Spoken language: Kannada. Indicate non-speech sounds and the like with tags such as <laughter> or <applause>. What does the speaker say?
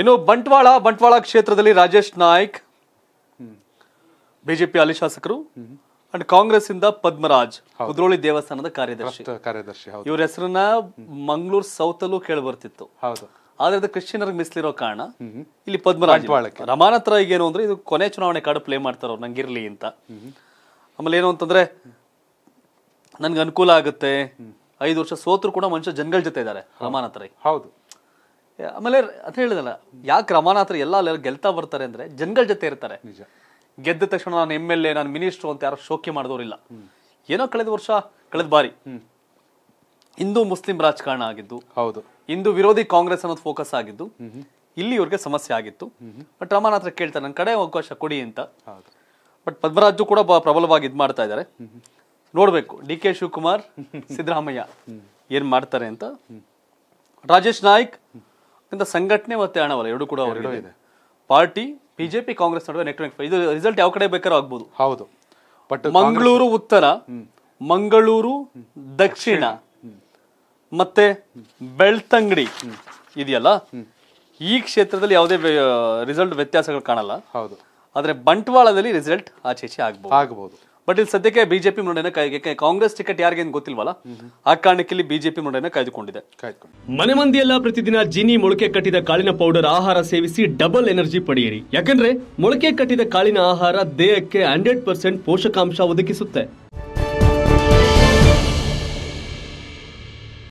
ಇನ್ನು ಬಂಟ್ವಾಳ ಬಂಟ್ವಾಳ ಕ್ಷೇತ್ರದಲ್ಲಿ ರಾಜೇಶ್ ನಾಯ್ಕ್ ಬಿಜೆಪಿ ಅಲ್ಲಿ ಶಾಸಕರು ಅಂಡ್ ಕಾಂಗ್ರೆಸ್ ಇಂದ ಪದ್ಮರಾಜ್ ಕುದ್ರೋಳಿ ದೇವಸ್ಥಾನದ ಕಾರ್ಯದರ್ಶಿ ಕಾರ್ಯದರ್ಶಿ ಇವ್ರ ಹೆಸರನ್ನ ಮಂಗಳೂರು ಸೌತ್ ಅಲ್ಲೂ ಕೇಳಿ ಬರ್ತಿತ್ತು ಆದ್ರೆ ಅದು ಮಿಸ್ಲಿರೋ ಕಾರಣ ಇಲ್ಲಿ ಪದ್ಮರಾಜ್ ರಮಾನತ್ರ ಈಗ ಏನು ಅಂದ್ರೆ ಇದು ಕೊನೆ ಚುನಾವಣೆ ಕಾರ್ಡ್ ಪ್ಲೇ ಮಾಡ್ತಾರ ಅವ್ರು ನಂಗಿರ್ಲಿ ಅಂತ ಆಮೇಲೆ ಏನು ಅಂತಂದ್ರೆ ನನ್ಗೆ ಅನುಕೂಲ ಆಗುತ್ತೆ ಐದು ವರ್ಷ ಸೋತ್ರ ಕೂಡ ಮನುಷ್ಯ ಜನಗಳ ಜೊತೆ ಇದ್ದಾರೆ ರಮಾನತ್ರ ಹೌದು ಆಮೇಲೆ ಅಂತ ಹೇಳಿದಲ್ಲ ಯಾಕೆ ರಮಾನಾಥ್ರು ಎಲ್ಲ ಗೆಲ್ತಾ ಬರ್ತಾರೆ ಅಂದ್ರೆ ಜನಗಳ ಜೊತೆ ಇರ್ತಾರೆ ಗೆದ್ದ ತಕ್ಷಣ ನಾನು ಎಮ್ ಎಲ್ ಎ ನಾನು ಮಿನಿಸ್ಟ್ರು ಅಂತ ಯಾರು ಶೋಕಿ ಇಲ್ಲ ಏನೋ ಕಳೆದ ವರ್ಷ ಕಳೆದ ಬಾರಿ ಹಿಂದೂ ಮುಸ್ಲಿಂ ರಾಜಕಾರಣ ಆಗಿದ್ದು ಹೌದು ಹಿಂದೂ ವಿರೋಧಿ ಕಾಂಗ್ರೆಸ್ ಅನ್ನೋದು ಫೋಕಸ್ ಆಗಿದ್ದು ಇಲ್ಲಿ ಇವ್ರಿಗೆ ಸಮಸ್ಯೆ ಆಗಿತ್ತು ಬಟ್ ಹತ್ರ ಕೇಳ್ತಾರೆ ನನ್ನ ಕಡೆ ಅವಕಾಶ ಕೊಡಿ ಅಂತ ಬಟ್ ಪದ್ಮರಾಜು ಕೂಡ ಪ್ರಬಲವಾಗಿ ಇದು ಮಾಡ್ತಾ ಇದ್ದಾರೆ ನೋಡ್ಬೇಕು ಡಿ ಕೆ ಶಿವಕುಮಾರ್ <laughs> ಸಿದ್ದರಾಮಯ್ಯ ಏನ್ ಮಾಡ್ತಾರೆ ಅಂತ ರಾಜೇಶ್ ನಾಯ್ಕ್ ಸಂಘಟನೆ ಮತ್ತೆ ಹಣವಲ್ಲ ಎರಡು ಕೂಡ ಇದೆ ಪಾರ್ಟಿ ಬಿಜೆಪಿ ಕಾಂಗ್ರೆಸ್ ನಡುವೆ ನೆಟ್ವರ್ಕ್ ಇದು ರಿಸಲ್ಟ್ ಯಾವ ಕಡೆ ಬೇಕಾದ್ರೂ ಆಗ್ಬೋದು ಹೌದು ಬಟ್ ಮಂಗಳೂರು ಉತ್ತರ ಮಂಗಳೂರು ದಕ್ಷಿಣ ಮತ್ತೆ ಬೆಳ್ತಂಗಡಿ ಇದೆಯಲ್ಲ ಈ ಕ್ಷೇತ್ರದಲ್ಲಿ ಯಾವುದೇ ರಿಸಲ್ಟ್ ವ್ಯತ್ಯಾಸಗಳು ಕಾಣಲ್ಲ ಹೌದು ಆದರೆ ಬಂಟ್ವಾಳದಲ್ಲಿ ರಿಸಲ್ಟ್ ಆಚೆಚೆ ಆಗ್ಬೋದು ಆಗ್ಬೋದು ಬಟ್ ಸದ್ಯಕ್ಕೆ ಬಿಜೆಪಿ ಮುಂಡೆನ ಕಾಯ್ದೆ ಕಾಂಗ್ರೆಸ್ ಟಿಕೆಟ್ ಯಾರಿಗೆ ಗೊತ್ತಿಲ್ವಲ್ಲ ಆ ಕಾರಣಕ್ಕೆ ಇಲ್ಲಿ ಬಿಜೆಪಿ ಮುಂಡೆನ ಕಾಯ್ದುಕೊಂಡಿದೆ ಮನೆ ಮಂದಿಯೆಲ್ಲ ಪ್ರತಿದಿನ ಜಿನಿ ಮೊಳಕೆ ಕಟ್ಟಿದ ಕಾಳಿನ ಪೌಡರ್ ಆಹಾರ ಸೇವಿಸಿ ಡಬಲ್ ಎನರ್ಜಿ ಪಡೆಯಿರಿ ಯಾಕಂದ್ರೆ ಮೊಳಕೆ ಕಟ್ಟಿದ ಕಾಳಿನ ಆಹಾರ ದೇಹಕ್ಕೆ ಹಂಡ್ರೆಡ್ ಪರ್ಸೆಂಟ್ ಪೋಷಕಾಂಶ ಒದಗಿಸುತ್ತೆ